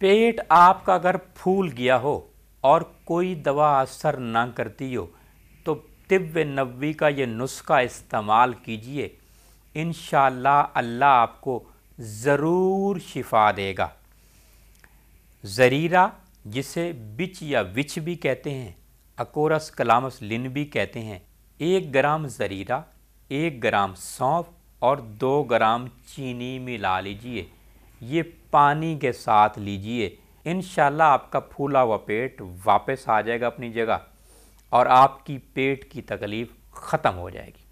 पेट आपका अगर फूल गया हो और कोई दवा असर ना करती हो तो तिब्ब नबी का ये नुस्खा इस्तेमाल कीजिए इन अल्लाह आपको ज़रूर शिफा देगा ज़रीरा जिसे बिच या विच भी कहते हैं अकोरस कलामस लिन भी कहते हैं एक ग्राम ज़रीरा एक ग्राम सौंफ और दो ग्राम चीनी मिला लीजिए ये पानी के साथ लीजिए इन आपका फूला हुआ पेट वापस आ जाएगा अपनी जगह और आपकी पेट की तकलीफ़ ख़त्म हो जाएगी